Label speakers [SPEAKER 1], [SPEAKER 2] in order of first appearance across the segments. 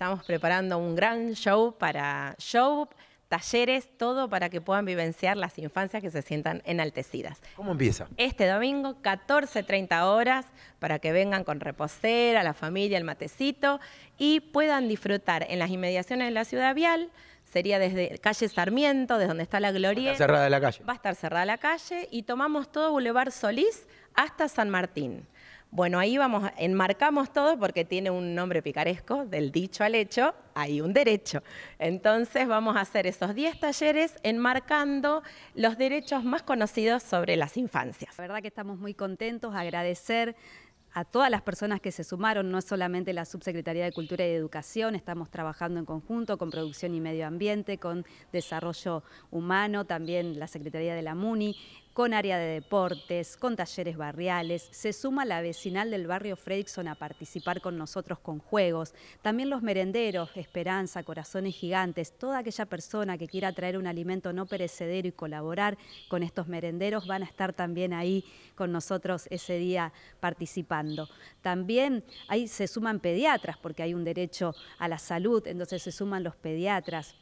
[SPEAKER 1] Estamos preparando un gran show para show, talleres, todo para que puedan vivenciar las infancias que se sientan enaltecidas. ¿Cómo empieza? Este domingo, 14.30 horas, para que vengan con reposera, la familia, el matecito y puedan disfrutar en las inmediaciones de la ciudad vial sería desde calle Sarmiento, desde donde está la Gloria. cerrada la calle. Va a estar cerrada la calle y tomamos todo Boulevard Solís hasta San Martín. Bueno, ahí vamos, enmarcamos todo porque tiene un nombre picaresco, del dicho al hecho, hay un derecho. Entonces vamos a hacer esos 10 talleres enmarcando
[SPEAKER 2] los derechos más conocidos sobre las infancias. La verdad que estamos muy contentos, agradecer a todas las personas que se sumaron, no es solamente la Subsecretaría de Cultura y Educación, estamos trabajando en conjunto con Producción y Medio Ambiente, con Desarrollo Humano, también la Secretaría de la MUNI, con área de deportes, con talleres barriales. Se suma la vecinal del barrio Fredrickson a participar con nosotros con juegos. También los merenderos, Esperanza, Corazones Gigantes, toda aquella persona que quiera traer un alimento no perecedero y colaborar con estos merenderos van a estar también ahí con nosotros ese día participando. También ahí se suman pediatras porque hay un derecho a la salud, entonces se suman los pediatras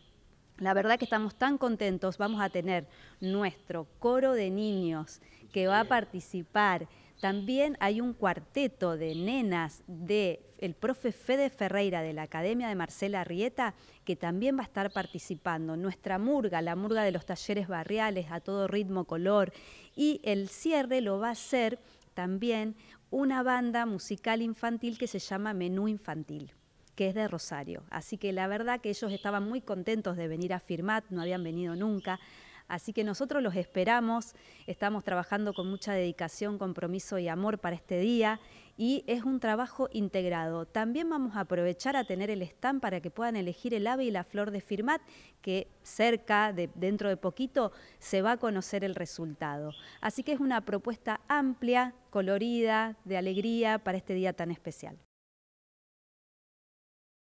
[SPEAKER 2] la verdad que estamos tan contentos, vamos a tener nuestro coro de niños que va a participar. También hay un cuarteto de nenas de el profe Fede Ferreira de la Academia de Marcela Rieta, que también va a estar participando. Nuestra murga, la murga de los talleres barriales a todo ritmo, color. Y el cierre lo va a hacer también una banda musical infantil que se llama Menú Infantil que es de Rosario. Así que la verdad que ellos estaban muy contentos de venir a Firmat, no habían venido nunca. Así que nosotros los esperamos, estamos trabajando con mucha dedicación, compromiso y amor para este día y es un trabajo integrado. También vamos a aprovechar a tener el stand para que puedan elegir el ave y la flor de Firmat, que cerca, dentro de poquito, se va a conocer el resultado. Así que es una propuesta amplia, colorida, de alegría para este día tan especial.